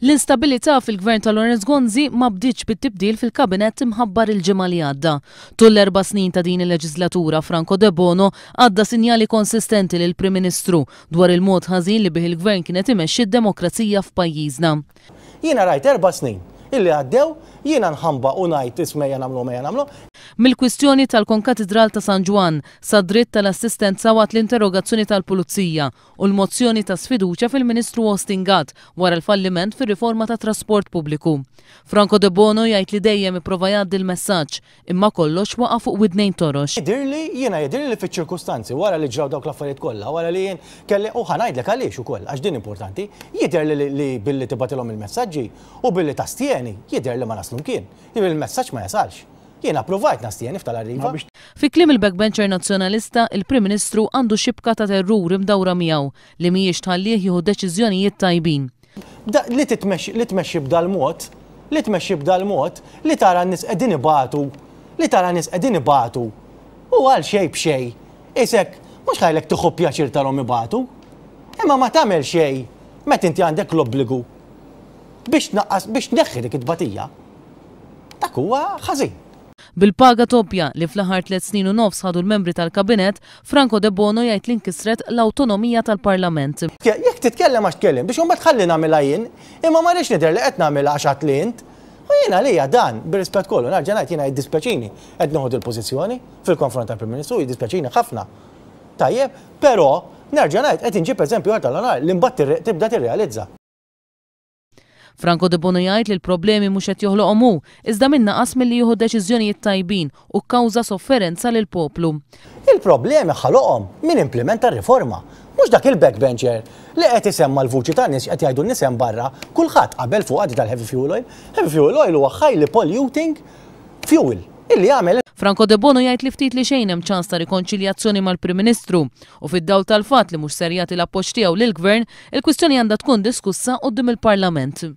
L-instabilità fil-gvern ta' Lorenz Gonzi ma bdiċ bit-tibdil fil-kabinet imħabbar il-ġimgħa li għadda. Tull erba' snin ta' din il-leġislatura Franco De Bono għadda sinjali konsistenti lil prim Ministru dwar il-mod ħażin li bih il-gvern kienet imexxi d-demokrazija f'pajjiżna. Jiena rajt erba' snin illi għaddew jiena nħamba u ngħid ismejja nagħmlu mejja nagħmlu mill-kwistjoni tal-Konkatedral ta' San Juan sa' dritt tal-assistenza waqt l-interrogazzjoni tal-Pulizija u l-mozzjoni ta' sfiduċa fil-Ministru Ostingat wara l-falliment fir-riforma ta' trasport pubbliku. Franco De Bono jgħid li dejjem ipprova jgħaddi l-messaġġ imma kollox waqa' fuq widnejn torox. Dirli, jiena jidirli li fiċ-ċirkustanzi wara li ġraw dawk l-affarijiet kollha, wara li jien kelli u ħanajdlek għaliex ukoll għax din importanti, jidirli li billi tibatilhom il-messaġġi u billi tastieni jidirli ma naslum kien, il-messaġġ ma jasalx. Jiena provajt nastijeni f'tal-arriva. Fi klim il-backbencher nazzjonalista, il-Prim Ministru għandu xibka ta' terruri imdawra miegħu li mhijiex tħallih jieħu deċiżjonijiet tajbin. Li tmexxi b'dal-mod, li tmexxi b'dal-mod, li tara n-nies qegħdin ibatu, li tara nies qegħdin ibatu. U għal xej b'xej. Isek, mhux ħajlek tieħu pjaċir tarhom ibatu. Imma ma tagħmel xej, meta inti għandek l-obbligu biex naqqas biex neħħi dik it tbatija Dak huwa ħażin. Bil-paga topja li fl-ħar tliet snin u nofs ħadu l-membri tal-kabinet, Franco De Bono jgħid li nkisret l-autonomija tal-parlament. Jekk titkellem għax tkellem biex huma tħalli nagħmilha jien, imma ma rridx nidher li qed nagħmel għax għatlint. U jiena lija dan, bir-rispett kollu, narġanajt jiena jiddispeċini qed noħod il-pożizzjoni fil-konfront tal-Prim Ministru jiddispeċini ħafna. Tajjeb, però narġanajt qed inġib eżempju għal tal-onar li mbagħad tibda tirrealizza. Franco de Bono jgħid li l-problemi mhux qed joħloqhom hu, iżda minn naqas milli jieħu deċiżjonijiet tajbin u kkawża sofferenza lil poplu. Il-problemi ħaloqhom min implementa r-riforma. Mhux dak il-backbencher li qed isemma l-vuċi ta' nies qed jgħidu nisem barra kulħadd qabel fuq għadi tal-heavy fuel oil. Heavy fuel oil huwa ħajli polluting fuel illi għamel Franco De Bono jgħid li ftit li xejn hemm ċans ta' rikonċiljazzjoni mal-Prim Ministru u fid-dawl tal-fatt li mhux serjati l-appoġġ tiegħu lill-Gvern, il-kwistjoni għandha tkun diskussa quddiem il-Parlament.